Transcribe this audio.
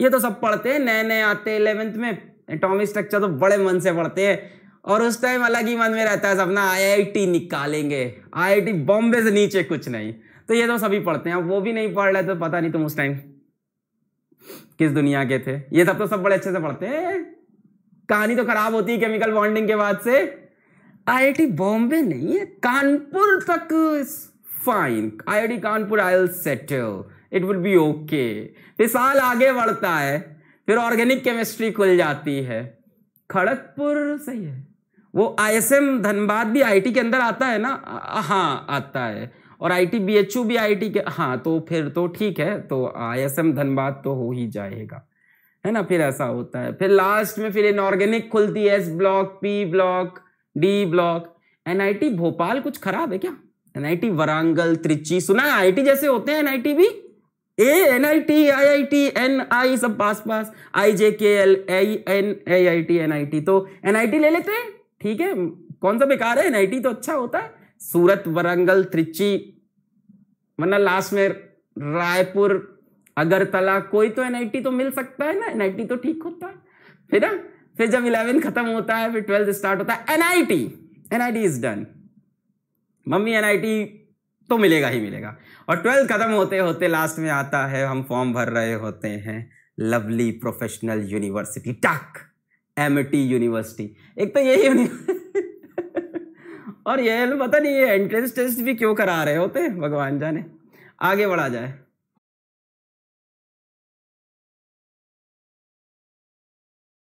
ये तो सब पढ़ते हैं नए नए आते हैं इलेवेंथ में एटॉमिक स्ट्रक्चर तो बड़े मन से पढ़ते हैं और उस टाइम अलग ही मन में रहता है सपना आईआईटी निकालेंगे आईआईटी बॉम्बे से नीचे कुछ नहीं तो ये तो सभी पढ़ते हैं अब वो भी नहीं पढ़ रहे तो पता नहीं तुम उस टाइम किस दुनिया के थे ये सब तो सब बड़े अच्छे से पढ़ते हैं कहानी तो खराब होती है केमिकल बॉन्डिंग के बाद से आईआईटी बॉम्बे नहीं है कानपुर तक fine IIT Kanpur I will settle it will be okay फिर साल आगे बढ़ता है फिर ऑर्गेनिक केमिस्ट्री खुल जाती है खड़गपुर सही है वो आईएसएम धनबाद भी आईटी के अंदर आता है ना हाँ आता है और I T B H U भी आई टी के हाँ तो फिर तो ठीक है तो आई एस एम धनबाद तो हो ही जाएगा है ना फिर ऐसा होता है फिर लास्ट में फिर इनऑर्गेनिक खुलती है S block P block D block NIT Bhopal कुछ खराब है क्या एनआईटी वरांगल त्रिची सुना है आईटी जैसे होते हैं एनआईटी भी A N I T I I T N I सब पास पास I J K L I N I I T N I T तो एन आई टी ले लेते हैं ठीक है कौन सा बेकार है एन आई टी तो अच्छा होता है सूरत वरंगल त्रिची वरना लास्ट में रायपुर अगरतला कोई तो एन आई टी तो मिल सकता है ना एन आई टी तो ठीक होता है फिर ना फिर जब इलेवन खत्म होता है फिर ट्वेल्थ स्टार्ट होता है N N I T I T is done mummy N I T तो मिलेगा ही मिलेगा और ट्वेल्थ खत्म होते होते लास्ट में आता है हम फॉर्म भर रहे होते हैं लवली प्रोफेशनल यूनिवर्सिटी टक एम यूनिवर्सिटी एक तो यही यूनिवर्सिटी और ये पता नहीं ये एंट्रेंस टेस्ट भी क्यों करा रहे होते भगवान जाने आगे बढ़ा जाए